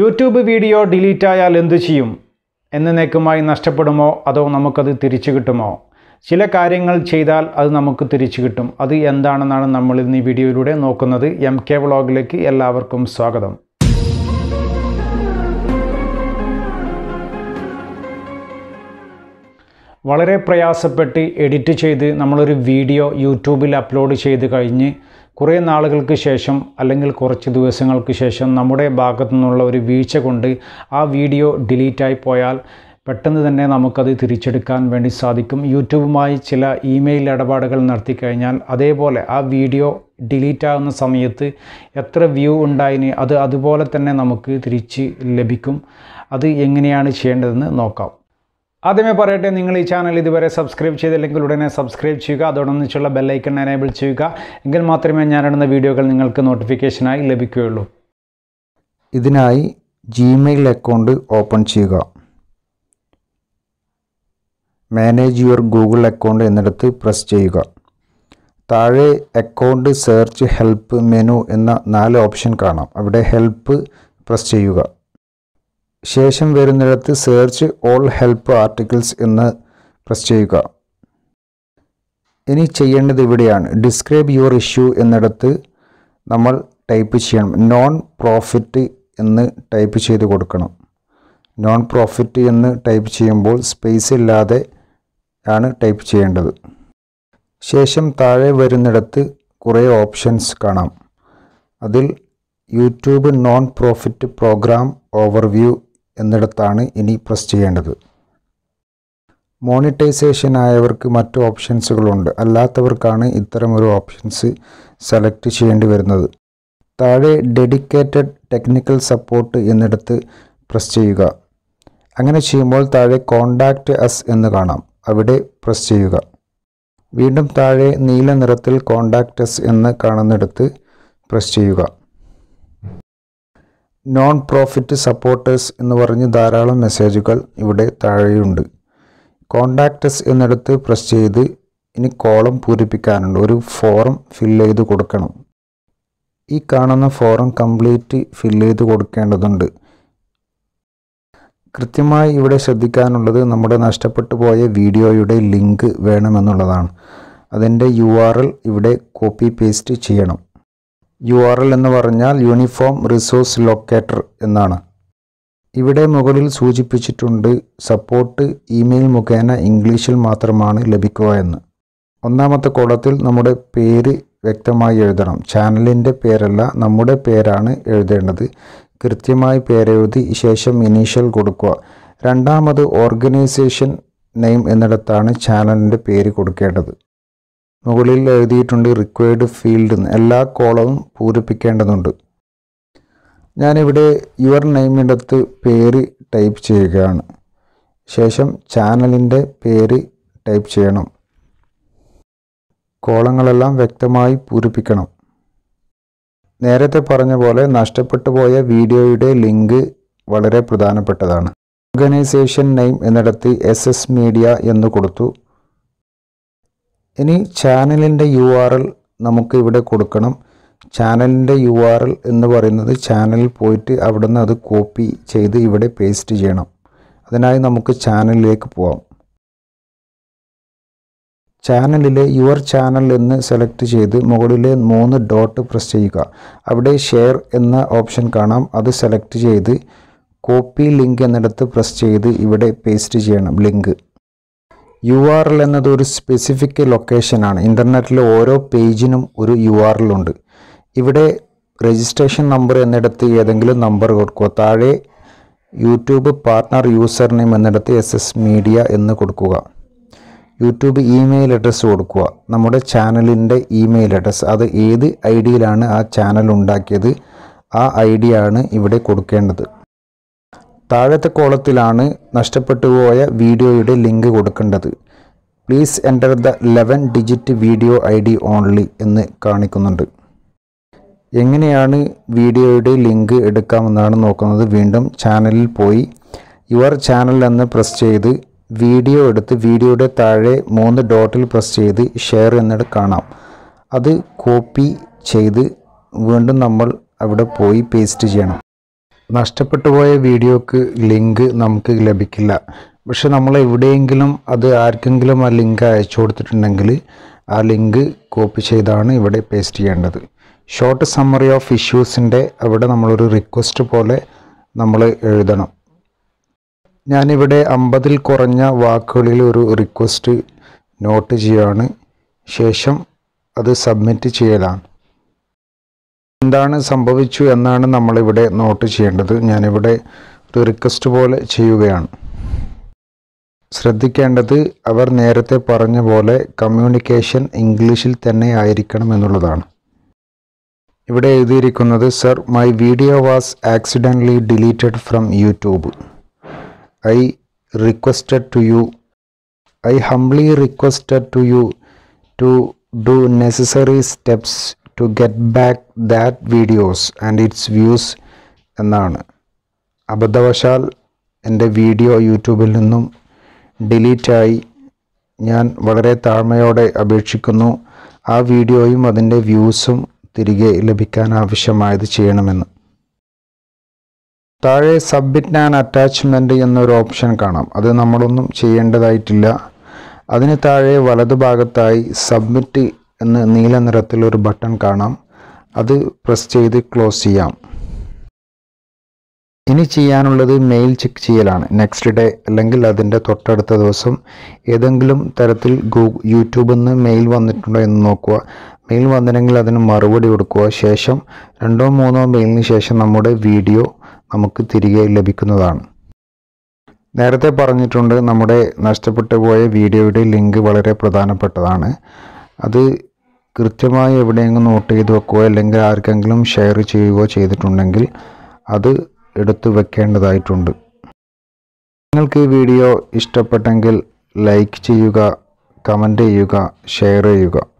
YouTube video delete ആയാൽ എന്തു ചെയ്യും എന്നേക്കുമായി നഷ്ടപ്പെടുമോ അതോ നമുക്കത് തിരിച്ചു കിട്ടുമോ ചില കാര്യങ്ങൾ ചെയ്താൽ അത് നമുക്ക് തിരിച്ചു കിട്ടും അത് എന്താണെന്നാണ് നമ്മൾ ഇന്ന് ഈ വീഡിയോയിലൂടെ നോക്കുന്നത് എം കെ വ്ളോഗിലേക്ക് എല്ലാവർക്കും സ്വാഗതം വളരെ പ്രയാസപ്പെട്ട് എഡിറ്റ് ചെയ്ത് നമ്മളൊരു വീഡിയോ യൂട്യൂബിൽ അപ്ലോഡ് ചെയ്ത് കഴിഞ്ഞ് കുറേ നാളുകൾക്ക് ശേഷം അല്ലെങ്കിൽ കുറച്ച് ദിവസങ്ങൾക്ക് ശേഷം നമ്മുടെ ഭാഗത്തു നിന്നുള്ള ഒരു വീഴ്ച കൊണ്ട് ആ വീഡിയോ ഡിലീറ്റായി പോയാൽ പെട്ടെന്ന് തന്നെ നമുക്കത് തിരിച്ചെടുക്കാൻ വേണ്ടി സാധിക്കും യൂട്യൂബുമായി ചില ഇമെയിൽ ഇടപാടുകൾ നടത്തിക്കഴിഞ്ഞാൽ അതേപോലെ ആ വീഡിയോ ഡിലീറ്റ് ആകുന്ന സമയത്ത് എത്ര വ്യൂ ഉണ്ടായിന് അത് അതുപോലെ തന്നെ നമുക്ക് തിരിച്ച് ലഭിക്കും അത് എങ്ങനെയാണ് ചെയ്യേണ്ടതെന്ന് നോക്കാം ആദ്യമേ പറയട്ടെ നിങ്ങൾ ഈ ചാനൽ ഇതുവരെ സബ്സ്ക്രൈബ് ചെയ്തില്ലെങ്കിൽ ഉടനെ സബ്സ്ക്രൈബ് ചെയ്യുക അതോടൊന്നിച്ചുള്ള ബെല്ലൈക്കൺ എനേബിൾ ചെയ്യുക എങ്കിൽ മാത്രമേ ഞാനിടുന്ന വീഡിയോകൾ നിങ്ങൾക്ക് നോട്ടിഫിക്കേഷനായി ലഭിക്കുകയുള്ളൂ ഇതിനായി ജിമെയിൽ അക്കൗണ്ട് ഓപ്പൺ ചെയ്യുക മാനേജ് യുവർ ഗൂഗിൾ അക്കൗണ്ട് എന്നിടത്ത് പ്രസ് ചെയ്യുക താഴെ അക്കൗണ്ട് സെർച്ച് ഹെൽപ്പ് മെനു എന്ന നാല് ഓപ്ഷൻ കാണാം അവിടെ ഹെൽപ്പ് പ്രസ് ചെയ്യുക ശേഷം വരുന്നിടത്ത് സെർച്ച് ഓൾ ഹെൽപ്പ് ആർട്ടിക്കിൾസ് എന്ന് പ്രസ് ചെയ്യുക ഇനി ചെയ്യേണ്ടത് ഇവിടെയാണ് ഡിസ്ക്രൈബ് യുവർ ഇഷ്യൂ എന്നിടത്ത് നമ്മൾ ടൈപ്പ് ചെയ്യണം നോൺ പ്രോഫിറ്റ് എന്ന് ടൈപ്പ് ചെയ്ത് കൊടുക്കണം നോൺ പ്രോഫിറ്റ് എന്ന് ടൈപ്പ് ചെയ്യുമ്പോൾ സ്പേസ് ഇല്ലാതെ ആണ് ടൈപ്പ് ചെയ്യേണ്ടത് ശേഷം താഴെ വരുന്നിടത്ത് കുറേ ഓപ്ഷൻസ് കാണാം അതിൽ YouTube non profit program overview എന്നിടത്താണ് ഇനി പ്രസ് ചെയ്യേണ്ടത് മോണിറ്റൈസേഷൻ ആയവർക്ക് മറ്റു ഓപ്ഷൻസുകളുണ്ട് അല്ലാത്തവർക്കാണ് ഇത്തരമൊരു ഓപ്ഷൻസ് സെലക്ട് ചെയ്യേണ്ടി വരുന്നത് താഴെ ഡെഡിക്കേറ്റഡ് ടെക്നിക്കൽ സപ്പോർട്ട് എന്നിടത്ത് പ്രസ് ചെയ്യുക അങ്ങനെ ചെയ്യുമ്പോൾ താഴെ കോണ്ടാക്റ്റ് അസ് എന്ന് കാണാം അവിടെ പ്രസ് ചെയ്യുക വീണ്ടും താഴെ നീല നിറത്തിൽ കോണ്ടാക്റ്റ് അസ് എന്ന് കാണുന്നിടത്ത് പ്രസ് ചെയ്യുക നോൺ പ്രോഫിറ്റ് സപ്പോർട്ടേഴ്സ് എന്ന് പറഞ്ഞ് ധാരാളം മെസ്സേജുകൾ ഇവിടെ താഴെയുണ്ട് കോണ്ടാക്റ്റസ് എന്നിടത്ത് പ്രസ് ചെയ്ത് ഇനി കോളം പൂരിപ്പിക്കാനുണ്ട് ഒരു ഫോറം ഫിൽ ചെയ്ത് കൊടുക്കണം ഈ കാണുന്ന ഫോറം കംപ്ലീറ്റ് ഫിൽ ചെയ്ത് കൊടുക്കേണ്ടതുണ്ട് കൃത്യമായി ഇവിടെ ശ്രദ്ധിക്കാനുള്ളത് നമ്മുടെ നഷ്ടപ്പെട്ടു പോയ വീഡിയോയുടെ ലിങ്ക് വേണമെന്നുള്ളതാണ് അതിൻ്റെ യു ഇവിടെ കോപ്പി പേസ്റ്റ് ചെയ്യണം യു ആർ എൽ എന്ന് പറഞ്ഞാൽ യൂണിഫോം റിസോഴ്സ് ലൊക്കേറ്റർ എന്നാണ് ഇവിടെ മുകളിൽ സൂചിപ്പിച്ചിട്ടുണ്ട് സപ്പോർട്ട് ഇമെയിൽ മുഖേന ഇംഗ്ലീഷിൽ മാത്രമാണ് ലഭിക്കുക എന്ന് ഒന്നാമത്തെ കോളത്തിൽ നമ്മുടെ പേര് വ്യക്തമായി എഴുതണം ചാനലിൻ്റെ പേരല്ല നമ്മുടെ പേരാണ് എഴുതേണ്ടത് കൃത്യമായി പേരെഴുതി ശേഷം ഇനീഷ്യൽ കൊടുക്കുക രണ്ടാമത് ഓർഗനൈസേഷൻ നെയിം എന്നിടത്താണ് ചാനലിൻ്റെ പേര് കൊടുക്കേണ്ടത് മുകളിൽ എഴുതിയിട്ടുണ്ട് റിക്വയർഡ് ഫീൽഡ് എല്ലാ കോളവും പൂരിപ്പിക്കേണ്ടതുണ്ട് ഞാനിവിടെ യുവർ നെയിമിടത്ത് പേര് ടൈപ്പ് ചെയ്യുകയാണ് ശേഷം ചാനലിൻ്റെ പേര് ടൈപ്പ് ചെയ്യണം കോളങ്ങളെല്ലാം വ്യക്തമായി പൂരിപ്പിക്കണം നേരത്തെ പറഞ്ഞ പോലെ നഷ്ടപ്പെട്ടു പോയ വീഡിയോയുടെ ലിങ്ക് വളരെ പ്രധാനപ്പെട്ടതാണ് ഓർഗനൈസേഷൻ നെയിം എന്നിടത്ത് എസ് എസ് മീഡിയ എന്ന് കൊടുത്തു ഇനി ചാനലിൻ്റെ യു ആർ എൽ നമുക്ക് ഇവിടെ കൊടുക്കണം ചാനലിൻ്റെ യു ആർ എൽ എന്ന് പറയുന്നത് ചാനലിൽ പോയിട്ട് അവിടെ നിന്ന് അത് കോപ്പി ചെയ്ത് ഇവിടെ പേസ്റ്റ് ചെയ്യണം അതിനായി നമുക്ക് ചാനലിലേക്ക് പോവാം ചാനലിലെ യുവർ ചാനൽ എന്ന് സെലക്ട് ചെയ്ത് മുകളിലെ മൂന്ന് ഡോട്ട് പ്രസ് ചെയ്യുക അവിടെ ഷെയർ എന്ന ഓപ്ഷൻ കാണാം അത് സെലക്ട് ചെയ്ത് കോപ്പി ലിങ്ക് എന്നിടത്ത് പ്രസ് ചെയ്ത് ഇവിടെ പേസ്റ്റ് ചെയ്യണം ലിങ്ക് യു ആർ എൽ എന്നത് ഒരു സ്പെസിഫിക് ലൊക്കേഷനാണ് ഇൻ്റർനെറ്റിലെ ഓരോ പേജിനും ഒരു യു ആർ എൽ ഉണ്ട് ഇവിടെ രജിസ്ട്രേഷൻ നമ്പർ എന്നിടത്ത് ഏതെങ്കിലും നമ്പർ കൊടുക്കുക താഴെ യൂട്യൂബ് പാർട്ട്ണർ യൂസർ നെയിം എന്നിടത്ത് എസ് എസ് മീഡിയ എന്ന് കൊടുക്കുക യൂട്യൂബ് ഇമെയിൽ അഡ്രസ്സ് കൊടുക്കുക നമ്മുടെ ചാനലിൻ്റെ ഇമെയിൽ അഡ്രസ്സ് അത് ഏത് ഐ ഡിയിലാണ് ആ ചാനൽ ഉണ്ടാക്കിയത് ആ ഐ ഡിയാണ് ഇവിടെ കൊടുക്കേണ്ടത് താഴത്തെ കോളത്തിലാണ് നഷ്ടപ്പെട്ടു പോയ വീഡിയോയുടെ ലിങ്ക് കൊടുക്കേണ്ടത് please enter the eleven digit video ID ഡി ഓൺലി എന്ന് കാണിക്കുന്നുണ്ട് എങ്ങനെയാണ് വീഡിയോയുടെ ലിങ്ക് എടുക്കാമെന്നാണ് നോക്കുന്നത് വീണ്ടും ചാനലിൽ പോയി യുവർ ചാനൽ എന്ന് പ്രസ് ചെയ്ത് വീഡിയോ എടുത്ത് വീഡിയോയുടെ താഴെ മൂന്ന് ഡോട്ടിൽ പ്രസ് ചെയ്ത് ഷെയർ എന്നിട്ട് കാണാം അത് കോപ്പി ചെയ്ത് വീണ്ടും നമ്മൾ അവിടെ പോയി പേസ്റ്റ് ചെയ്യണം നഷ്ടപ്പെട്ടു പോയ വീഡിയോക്ക് ലിങ്ക് നമുക്ക് ലഭിക്കില്ല പക്ഷെ നമ്മൾ എവിടെയെങ്കിലും അത് ആർക്കെങ്കിലും ആ ലിങ്ക് അയച്ചു കൊടുത്തിട്ടുണ്ടെങ്കിൽ ആ ലിങ്ക് കോപ്പി ചെയ്താണ് ഇവിടെ പേസ്റ്റ് ചെയ്യേണ്ടത് ഷോർട്ട് സമ്മറി ഓഫ് ഇഷ്യൂസിൻ്റെ അവിടെ നമ്മളൊരു റിക്വസ്റ്റ് പോലെ നമ്മൾ എഴുതണം ഞാനിവിടെ അമ്പതിൽ കുറഞ്ഞ വാക്കുകളിൽ ഒരു റിക്വസ്റ്റ് നോട്ട് ചെയ്യുകയാണ് ശേഷം അത് സബ്മിറ്റ് ചെയ്യലാണ് എന്താണ് സംഭവിച്ചു എന്നാണ് നമ്മളിവിടെ നോട്ട് ചെയ്യേണ്ടത് ഞാനിവിടെ ഒരു റിക്വസ്റ്റ് പോലെ ചെയ്യുകയാണ് ശ്രദ്ധിക്കേണ്ടത് അവർ നേരത്തെ പറഞ്ഞ പോലെ കമ്മ്യൂണിക്കേഷൻ ഇംഗ്ലീഷിൽ തന്നെ ആയിരിക്കണം എന്നുള്ളതാണ് ഇവിടെ എഴുതിയിരിക്കുന്നത് sir my video was accidentally deleted from YouTube I requested to you I humbly requested to you to do necessary steps to get back that videos and its views എന്നാണ് അബദ്ധവശാൽ എൻ്റെ വീഡിയോ യൂട്യൂബിൽ നിന്നും ഡിലീറ്റായി ഞാൻ വളരെ താഴ്മയോടെ അപേക്ഷിക്കുന്നു ആ വീഡിയോയും അതിൻ്റെ വ്യൂസും തിരികെ ലഭിക്കാൻ ആവശ്യമായത് ചെയ്യണമെന്ന് താഴെ സബ്മിറ്റ് ആൻഡ് അറ്റാച്ച്മെൻ്റ് എന്നൊരു ഓപ്ഷൻ കാണാം അത് നമ്മളൊന്നും ചെയ്യേണ്ടതായിട്ടില്ല അതിന് താഴെ വലതുഭാഗത്തായി സബ്മിറ്റ് എന്ന് നീല നിറത്തിൽ ഒരു ബട്ടൺ കാണാം അത് പ്രസ് ചെയ്ത് ക്ലോസ് ചെയ്യാം ഇനി ചെയ്യാനുള്ളത് മെയിൽ ചെക്ക് ചെയ്യലാണ് നെക്സ്റ്റ് ഡേ അല്ലെങ്കിൽ അതിൻ്റെ തൊട്ടടുത്ത ദിവസം ഏതെങ്കിലും തരത്തിൽ ഗൂ യൂട്യൂബിൽ നിന്ന് മെയിൽ വന്നിട്ടുണ്ടോ എന്ന് നോക്കുക മെയിൽ വന്നില്ലെങ്കിൽ അതിന് മറുപടി കൊടുക്കുക ശേഷം രണ്ടോ മൂന്നോ മെയിലിന് ശേഷം നമ്മുടെ വീഡിയോ നമുക്ക് തിരികെ ലഭിക്കുന്നതാണ് നേരത്തെ പറഞ്ഞിട്ടുണ്ട് നമ്മുടെ നഷ്ടപ്പെട്ടു പോയ വീഡിയോയുടെ ലിങ്ക് വളരെ പ്രധാനപ്പെട്ടതാണ് അത് കൃത്യമായി എവിടെയെങ്കിലും നോട്ട് ചെയ്ത് വെക്കുകയോ അല്ലെങ്കിൽ ആർക്കെങ്കിലും ഷെയർ ചെയ്യുകയോ ചെയ്തിട്ടുണ്ടെങ്കിൽ അത് എടുത്തു വെക്കേണ്ടതായിട്ടുണ്ട് നിങ്ങൾക്ക് ഈ വീഡിയോ ഇഷ്ടപ്പെട്ടെങ്കിൽ ലൈക്ക് ചെയ്യുക കമൻറ്റ് ചെയ്യുക ഷെയർ ചെയ്യുക